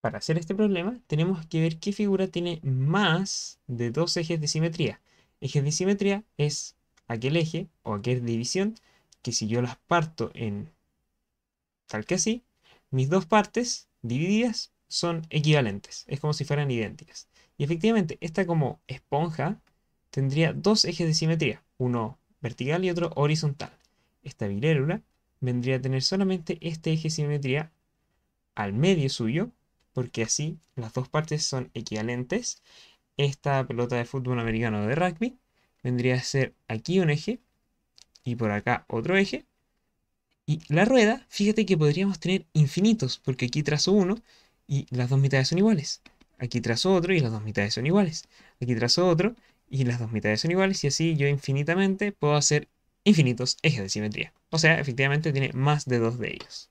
Para hacer este problema tenemos que ver qué figura tiene más de dos ejes de simetría. Ejes de simetría es aquel eje o aquella división que si yo las parto en tal que así, mis dos partes divididas son equivalentes, es como si fueran idénticas. Y efectivamente, esta como esponja tendría dos ejes de simetría, uno vertical y otro horizontal. Esta bilérula vendría a tener solamente este eje de simetría al medio suyo porque así las dos partes son equivalentes. Esta pelota de fútbol americano de rugby vendría a ser aquí un eje y por acá otro eje. Y la rueda, fíjate que podríamos tener infinitos, porque aquí trazo uno y las dos mitades son iguales. Aquí trazo otro y las dos mitades son iguales. Aquí trazo otro y las dos mitades son iguales. Y así yo infinitamente puedo hacer infinitos ejes de simetría. O sea, efectivamente tiene más de dos de ellos.